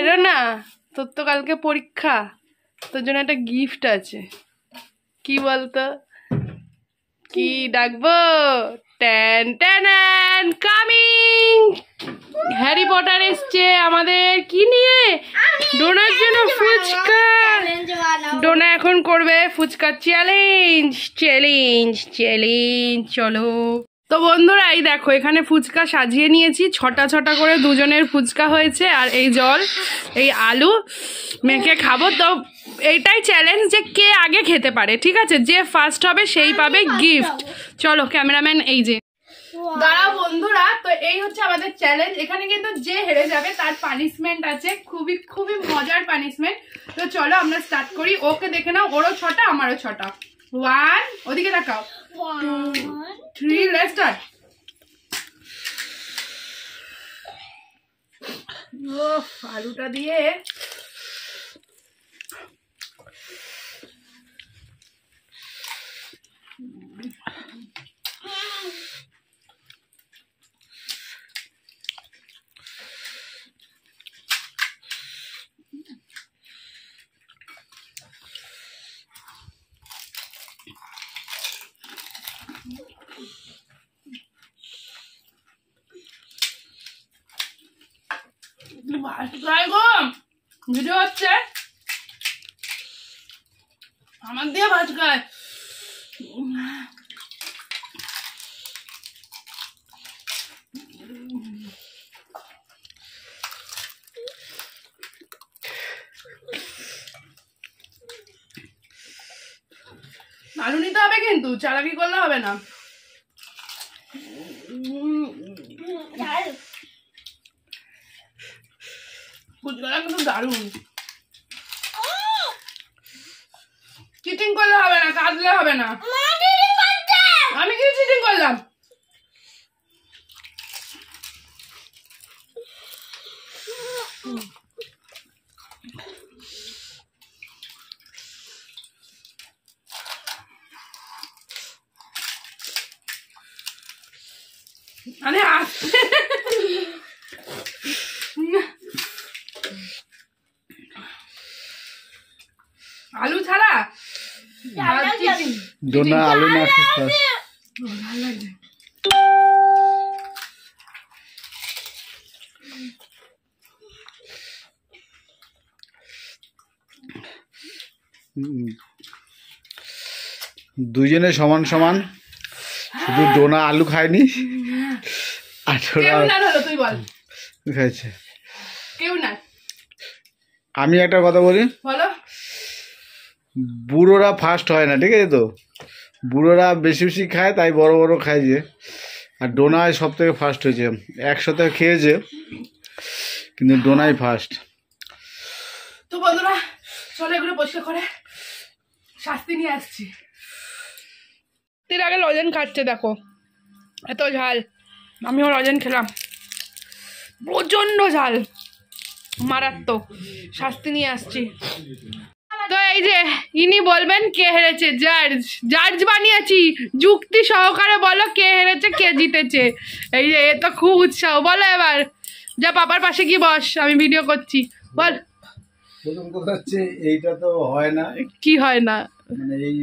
এটা না তোর তো কালকে পরীক্ষা তোর জন্য একটা গিফট আছে কি বলতো কি ডাকবো ট্যান ট্যান কামিং হ্যারি পটার এসছে আমাদের কি নিয়ে ডোনার জন্য ফুচকা ডোনা এখন করবে ফুচকা চ্যালেঞ্জ চ্যালেঞ্জ চ্যালেঞ্জ চলো তো বন্ধুরা এই দেখো এখানে ফুচকা সাজিয়ে নিয়েছি ছটা ছটা করে দুজনের ফুচকা হয়েছে আর এই জল এই আলু মেখে খাবো তো এইটাই চ্যালেঞ্জ যে কে আগে খেতে পারে ঠিক আছে যে ফার্স্ট হবে সেই পাবে গিফট চলো ক্যামেরাম্যান এই যে দাঁড়া বন্ধুরা তো এই হচ্ছে আমাদের চ্যালেঞ্জ এখানে কিন্তু যে হেরে যাবে তার পানিশমেন্ট আছে খুবই খুবই মজার পানিশমেন্ট তো চলো আমরা স্টার্ট করি ওকে দেখে নাও ওরও ছটা আমারও ছটা ওয়ান ওদিকে তাকাও টু থ্রি লেট স্টার্ট আলুটা দিয়ে গো ভিডিও হচ্ছে আমার দিয়ে ভাত খায় আলু নিতে হবে কিন্তু চালাকি করলে হবে না দারুণ চিটিং করলে হবে না কাঁদলে হবে না আমি কি চিটিং করলাম মানে আসছে ডোনা আলু না দুজনে সমান সমান শুধু ডোনা আলু খায়নি আমি একটা কথা বলি বলো বুড়োরা ফাস্ট হয় না ঠিক আছে তো বুড়োরা বেশি বেশি খায় তাই বড় বড় খায় যে আর ডোনায় সব থেকে ফাস্ট হয়েছে একসাথে খেয়েছে কিন্তু ডোনাই ফাস্ট তো বন্ধুরা চলে এগুলো বসে করে শাস্তি নিয়ে আসছি এর আগে লজেন খাচ্ছে দেখো এত ঝাল আমিও লজেন খেলাম প্রচণ্ড ঝাল মারাত্মক শাস্তি নিয়ে আসছি তো এই যে ইনি বলবেন কে হেরেছে জার্জ জার্জ বানিয়েছি যুক্তি সহকারে বলো কে হেরেছে কে জিতেছে এই যে এ তো খুব উৎসাহ বলো এবার যা পাপার পাশে কি বস আমি ভিডিও করছি বল প্রথম কথা হচ্ছে এইটা তো হয় না কি হয় না মানে এই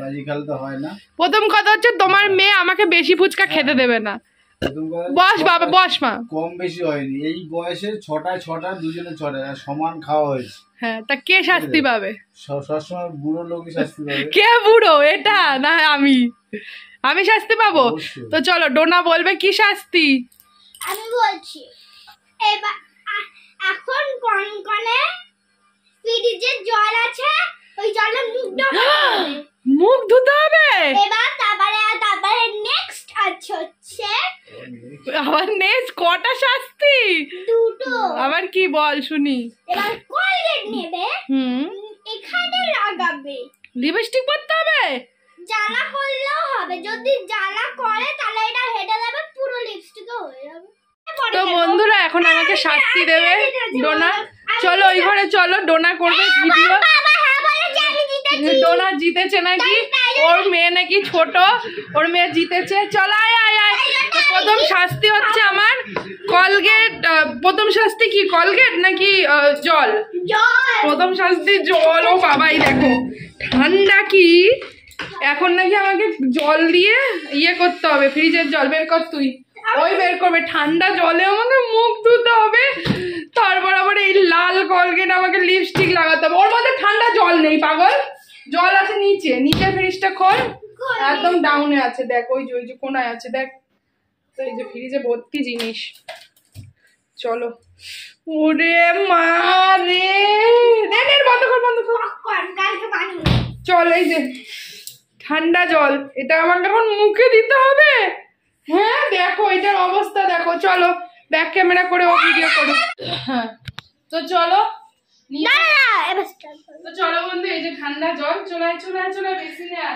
বাজিকাল তো হয় না প্রথম কথা হচ্ছে তোমার হ্যাঁ। মেয়ে আমাকে বেশি ফুচকা হ্যাঁ। খেতে দেবে না বস বাবা বস মা কম বেশি হয়নি এই বয়সে ছটা ছটা দুজনে ছটা সমান খাওয়া হয়েছে হ্যাঁ তা কে শাস্তি পাবে সবসময় বুড়ো লোকই শাস্তি পাবে কে বুড়ো এটা না আমি আমি শাস্তি পাবো তো চলো ডোনা বলবে কি শাস্তি আমি বলছি এখন কনকনে ফ্রিজে জল আছে ওই জলে মুখ মুখ ধুতে হবে এবার তারপরে তারপরে নেক্সট আচ্ছা আবার নেস কটা শাস্তি দুটো আবার কি বল শুনি এবার নেবে হুম এখানে লাগাবে লিপস্টিক হবে জ্বালা করলেও হবে যদি জ্বালা করে তাহলে এটা দেবে পুরো হয়ে যাবে তো বন্ধুরা এখন হ্যাঁ, আমাকে হ্যাঁ, শাস্তি হ্যাঁ, দেবে ডোনা চলো ওই ঘরে চলো ডোনা করবে ভিডিও ডোনা জিতেছে নাকি ওর মেয়ে নাকি ছোট ওর মেয়ে জিতেছে চল আয় আয় আয় প্রথম শাস্তি হচ্ছে আমার কলগেট প্রথম শাস্তি কি কলগেট নাকি জল প্রথম শাস্তি জল ও বাবাই দেখো ঠান্ডা কি এখন নাকি আমাকে জল দিয়ে ইয়ে করতে হবে ফ্রিজের জল বের কর তুই ওই বের করবে ঠান্ডা জলে আমাকে মুখ ধুতে হবে তারপর আবার এই লাল কলগেট আমাকে লিপস্টিক লাগাতে হবে ওর মধ্যে ঠান্ডা জল নেই পাগল জল আছে নিচে নিচে ফ্রিজটা খোল একদম ডাউনে আছে দেখ ওই যে ওই যে কোনায় আছে দেখ তো এই যে ফ্রিজে ভর্তি জিনিস চলো ওরে মা রে বন্ধ কর বন্ধ কর চল এই যে ঠান্ডা জল এটা আমাকে এখন মুখে দিতে হবে হ্যাঁ দেখো এটার অবস্থা দেখো চলো ব্যাক ক্যামেরা করে ও ভিডিও হ্যাঁ, হ্যাঁ, করো হ্যাঁ।, হ্যাঁ তো চলো না না তো চলো বন্ধু এই যে ঠান্ডা জল চলায় চলায় চলায় বেশি না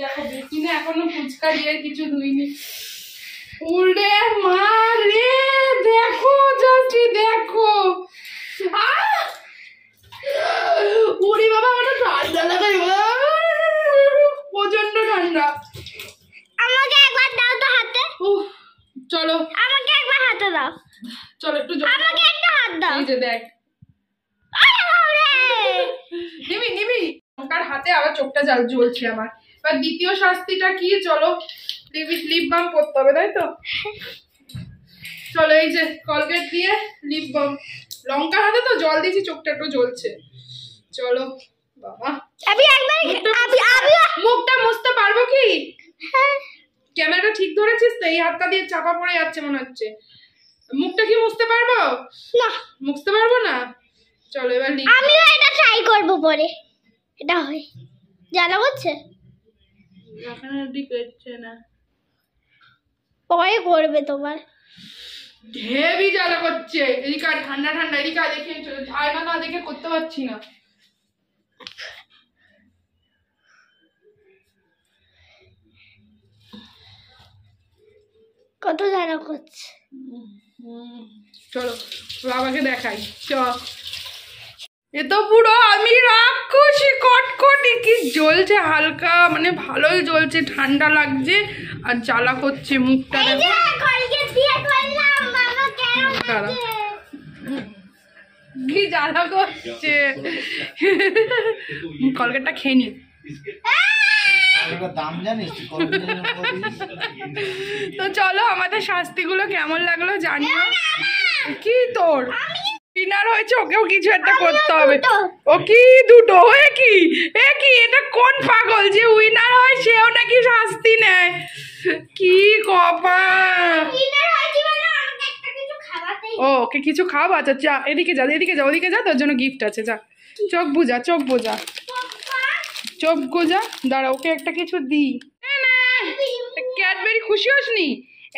দেখো বেশি না এখনো ফুচকা দিয়ে কিছু ধুইনি উড়ে মা রে দেখো যাচ্ছি দেখো উড়ি বাবা আমার ঠান্ডা লাগে প্রচন্ড ঠান্ডা আমাকে একবার দাও তো হাতে চলো আমাকে একবার হাতে দাও চলো একটু আমাকে একটা হাত দাও এই যে দেখ নিবি নিবি লঙ্কার হাতে আবার চোখটা জাল জ্বলছে আমার এবার দ্বিতীয় শাস্তিটা কি চলো লিপ বাম পরতে হবে তাই তো চলো এই যে কলগেট দিয়ে লিপ বাম লঙ্কার হাতে তো জল দিয়েছি চোখটা একটু জ্বলছে চলো বাবা মুখটা মুছতে পারবো কি হ্যাঁ। ক্যামেরাটা ঠিক ধরেছিস তো এই হাতটা দিয়ে চাপা পড়ে যাচ্ছে মনে হচ্ছে মুখটা কি মুছতে পারবো না মুছতে পারবো না চলো এবার আমিও এটা ট্রাই করব পরে এটা হয় জানা হচ্ছে এখনো ঠিক হচ্ছে না পরে করবে তোমার হেভি জ্বালা করছে এদিকে ঠান্ডা ঠান্ডা এদিকে দেখে আয়না না দেখে করতে পারছি না কত জ্বালা করছে চলো বাবাকে দেখাই চ এ তো পুরো আমি রাক্ষসী কটকটি কি জ্বলছে হালকা মানে ভালোই জ্বলছে ঠান্ডা লাগছে আর জ্বালা করছে মুখটা কি জ্বালা করছে কলকেটটা খেয়ে নি তো চলো আমাদের শাস্তিগুলো কেমন লাগলো জানিও কি তোর ডিনার হয়েছে ওকেও কিছু একটা করতে হবে ও কি দুটো হয়ে কি এ কি এটা কোন পাগল যে উইনার হয় সেও নাকি শাস্তি নেয় কি কপা ও ওকে কিছু খাওয়া আচ্ছা চা এদিকে যা এদিকে যা ওদিকে যা তোর জন্য গিফট আছে যা চোখ বুঝা চোখ বোঝা চোখ গোজা দাঁড়া ওকে একটা কিছু দিই ক্যাডবেরি খুশি হোসনি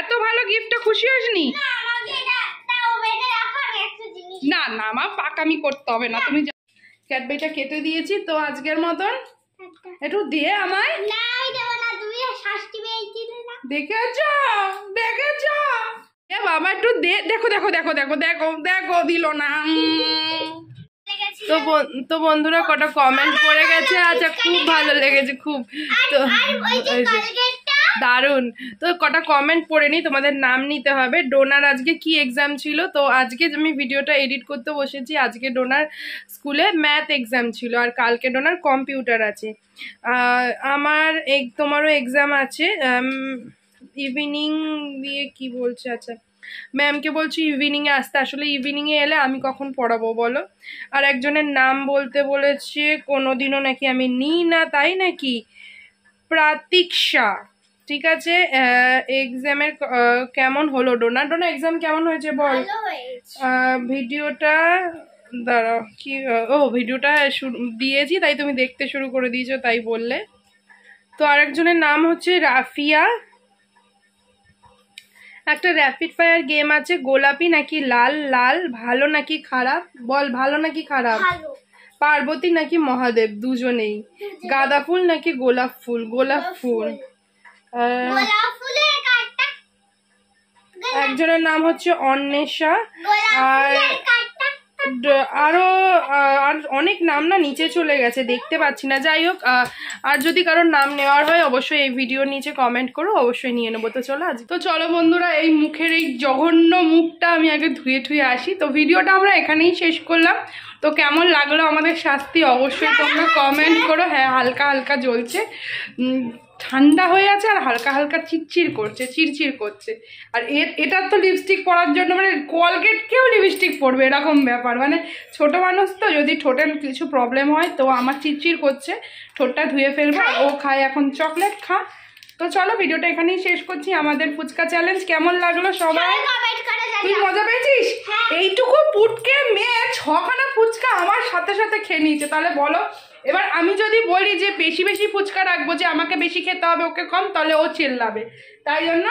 এত ভালো গিফটটা খুশি হোসনি না না মা পাকামি করতে হবে না তুমি ক্যাটবেটা কেটে দিয়েছি তো আজকের মতন আচ্ছা। একটু দিয়ে আমায় দেখেছো দেখেছ এ বাবা একটু দে দেখো দেখো দেখো দেখো দেখো দেখো দিল না তো তো বন্ধুরা কটা কমেন্ট পড়ে গেছে আচ্ছা খুব ভালো লেগেছে খুব তো দারুণ তো কটা কমেন্ট পড়ে নিই তোমাদের নাম নিতে হবে ডোনার আজকে কি এক্সাম ছিল তো আজকে আমি ভিডিওটা এডিট করতে বসেছি আজকে ডোনার স্কুলে ম্যাথ এক্সাম ছিল আর কালকে ডোনার কম্পিউটার আছে আমার তোমারও এক্সাম আছে ইভিনিং দিয়ে কি বলছে আচ্ছা ম্যামকে বলছি ইভিনিংয়ে আসতে আসলে ইভিনিংয়ে এলে আমি কখন পড়াবো বলো আর একজনের নাম বলতে বলেছে কোনোদিনও নাকি আমি নিই না তাই নাকি প্রাতিক ঠিক আছে এক্সামের কেমন হলো ডোনা ডোনা এক্সাম কেমন হয়েছে বল ভিডিওটা দাঁড়াও কি ও ভিডিওটা দিয়েছি তাই তুমি দেখতে শুরু করে দিয়েছো তাই বললে তো আরেকজনের নাম হচ্ছে রাফিয়া একটা র্যাপিড ফায়ার গেম আছে গোলাপি নাকি লাল লাল ভালো নাকি খারাপ বল ভালো নাকি খারাপ পার্বতী নাকি মহাদেব দুজনেই গাঁদা ফুল নাকি গোলাপ ফুল গোলাপ ফুল একজনের নাম হচ্ছে অন্বেষা আর আরো আর অনেক নাম না নিচে চলে গেছে দেখতে পাচ্ছি না যাই হোক আর যদি কারোর নাম নেওয়ার হয় অবশ্যই এই ভিডিওর নিচে কমেন্ট করো অবশ্যই নিয়ে নেবো তো চলো আজ তো চলো বন্ধুরা এই মুখের এই জঘন্য মুখটা আমি আগে ধুয়ে ধুয়ে আসি তো ভিডিওটা আমরা এখানেই শেষ করলাম তো কেমন লাগলো আমাদের শাস্তি অবশ্যই তোমরা কমেন্ট করো হ্যাঁ হালকা হালকা জ্বলছে ঠান্ডা হয়ে আছে আর হালকা হালকা চিরচির করছে চিরচির করছে আর এটার তো লিপস্টিক পরার জন্য মানে কেউ লিপস্টিক পরবে এরকম ব্যাপার মানে ছোট মানুষ তো যদি ঠোঁটের কিছু প্রবলেম হয় তো আমার চিরচির করছে ঠোঁটটা ধুয়ে ফেলবে ও খায় এখন চকলেট খা তো চলো ভিডিওটা এখানেই শেষ করছি আমাদের ফুচকা চ্যালেঞ্জ কেমন লাগলো সবাই হ্যাঁ, তুই মজা পেয়েছিস হ্যাঁ। এইটুকু পুটকে মেয়ে ছখানা ফুচকা আমার সাথে সাথে খেয়ে নিয়েছে তাহলে বলো এবার আমি যদি বলি যে বেশি বেশি ফুচকা রাখবো যে আমাকে বেশি খেতে হবে ওকে কম তাহলে ও চিল্লাবে তাই জন্য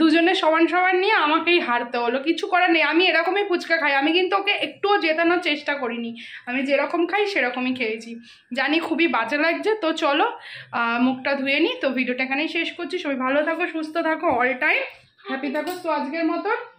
দুজনে সমান সমান নিয়ে আমাকেই হারতে হলো কিছু করার নেই আমি এরকমই ফুচকা খাই আমি কিন্তু ওকে একটুও জেতানোর চেষ্টা করিনি আমি যেরকম খাই সেরকমই খেয়েছি জানি খুবই বাজে লাগছে তো চলো মুখটা ধুয়ে নিই তো ভিডিওটা এখানেই শেষ করছি সবাই ভালো থাকো সুস্থ থাকো অল টাইম হ্যাপি থাকো তো আজকের মতন